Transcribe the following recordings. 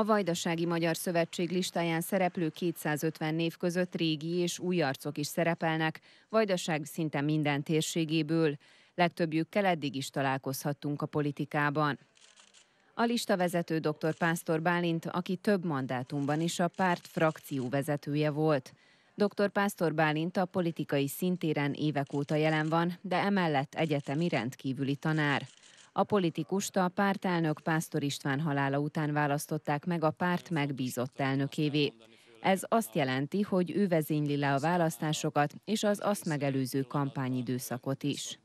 A Vajdasági Magyar Szövetség listáján szereplő 250 név között régi és új arcok is szerepelnek, Vajdaság szinte minden térségéből. Legtöbbjükkel eddig is találkozhattunk a politikában. A lista vezető dr. Pásztor Bálint, aki több mandátumban is a párt frakció vezetője volt. Dr. Pásztor Bálint a politikai szintéren évek óta jelen van, de emellett egyetemi rendkívüli tanár. A politikust a pártelnök Pásztor István halála után választották meg a párt megbízott elnökévé. Ez azt jelenti, hogy ő vezényli le a választásokat és az azt megelőző kampányidőszakot is.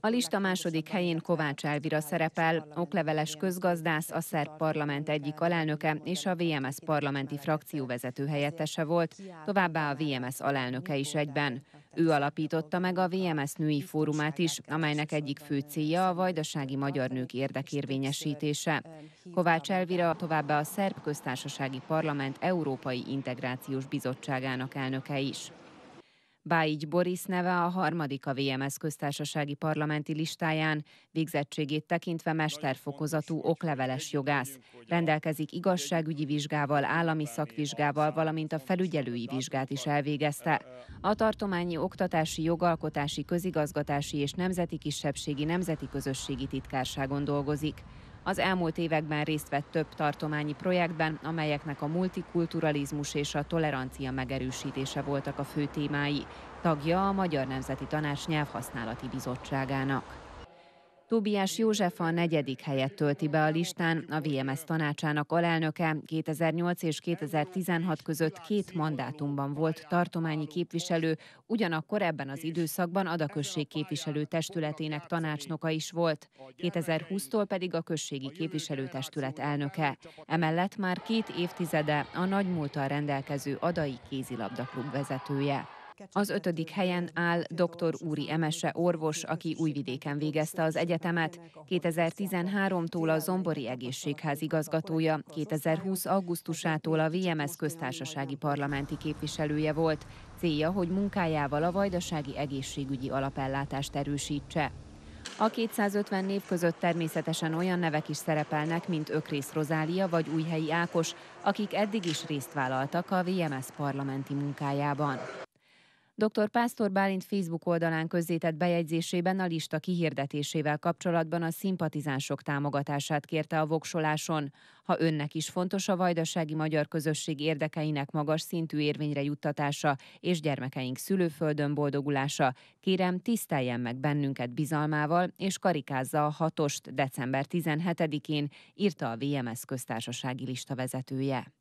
A lista második helyén Kovács Elvira szerepel, okleveles közgazdász, a szerb parlament egyik alelnöke és a VMS parlamenti frakcióvezető helyettese volt, továbbá a VMS alelnöke is egyben. Ő alapította meg a VMS női fórumát is, amelynek egyik fő célja a vajdasági magyar nők érdekérvényesítése. Kovács Elvira továbbá a Szerb Köztársasági Parlament Európai Integrációs Bizottságának elnöke is. Báigy Boris neve a harmadik a VMS köztársasági parlamenti listáján, végzettségét tekintve mesterfokozatú okleveles jogász. Rendelkezik igazságügyi vizsgával, állami szakvizsgával, valamint a felügyelői vizsgát is elvégezte. A tartományi oktatási, jogalkotási, közigazgatási és nemzeti kisebbségi nemzeti közösségi titkárságon dolgozik. Az elmúlt években részt vett több tartományi projektben, amelyeknek a multikulturalizmus és a tolerancia megerősítése voltak a fő témái. Tagja a Magyar Nemzeti Tanács nyelvhasználati bizottságának. Tóbiás József a negyedik helyet tölti be a listán, a VMS tanácsának alelnöke 2008 és 2016 között két mandátumban volt tartományi képviselő, ugyanakkor ebben az időszakban a község képviselő testületének tanácsnoka is volt, 2020-tól pedig a községi képviselőtestület elnöke. Emellett már két évtizede a nagymúltal rendelkező Adai Kézilabdaklub vezetője. Az ötödik helyen áll dr. Úri Emese orvos, aki Újvidéken végezte az egyetemet. 2013-tól a Zombori Egészségház igazgatója, 2020. augusztusától a VMS köztársasági parlamenti képviselője volt. Célja, hogy munkájával a vajdasági egészségügyi alapellátást erősítse. A 250 név között természetesen olyan nevek is szerepelnek, mint Ökrész Rozália vagy Újhelyi Ákos, akik eddig is részt vállaltak a VMS parlamenti munkájában. Dr. Pásztor Bálint Facebook oldalán közzétett bejegyzésében a lista kihirdetésével kapcsolatban a szimpatizánsok támogatását kérte a voksoláson. Ha önnek is fontos a vajdasági magyar közösség érdekeinek magas szintű érvényre juttatása és gyermekeink szülőföldön boldogulása, kérem tiszteljen meg bennünket bizalmával és karikázza a hatost december 17-én, írta a VMS köztársasági lista vezetője.